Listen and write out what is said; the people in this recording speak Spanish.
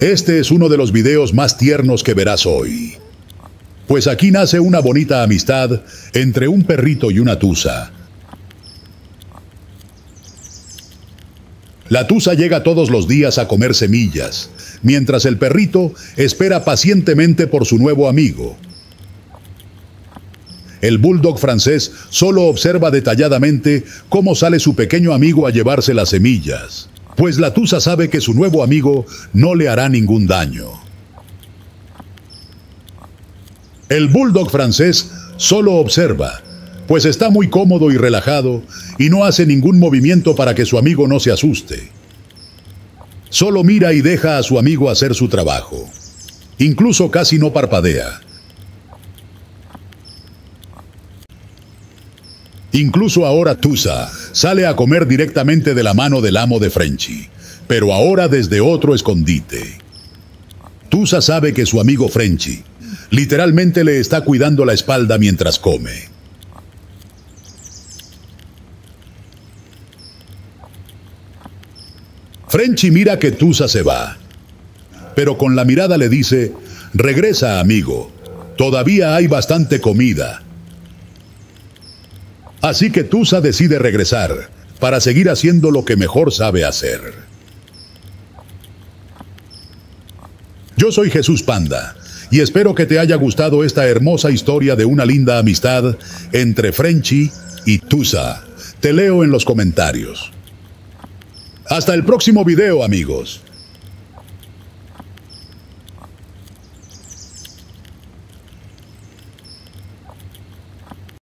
Este es uno de los videos más tiernos que verás hoy. Pues aquí nace una bonita amistad entre un perrito y una tusa. La tusa llega todos los días a comer semillas, mientras el perrito espera pacientemente por su nuevo amigo. El bulldog francés solo observa detalladamente cómo sale su pequeño amigo a llevarse las semillas pues la Tusa sabe que su nuevo amigo no le hará ningún daño. El bulldog francés solo observa, pues está muy cómodo y relajado y no hace ningún movimiento para que su amigo no se asuste. Solo mira y deja a su amigo hacer su trabajo. Incluso casi no parpadea. Incluso ahora Tusa sale a comer directamente de la mano del amo de Frenchy, pero ahora desde otro escondite. Tusa sabe que su amigo Frenchy literalmente le está cuidando la espalda mientras come. Frenchy mira que Tusa se va, pero con la mirada le dice, regresa amigo, todavía hay bastante comida Así que Tusa decide regresar para seguir haciendo lo que mejor sabe hacer. Yo soy Jesús Panda y espero que te haya gustado esta hermosa historia de una linda amistad entre Frenchy y Tusa. Te leo en los comentarios. Hasta el próximo video amigos.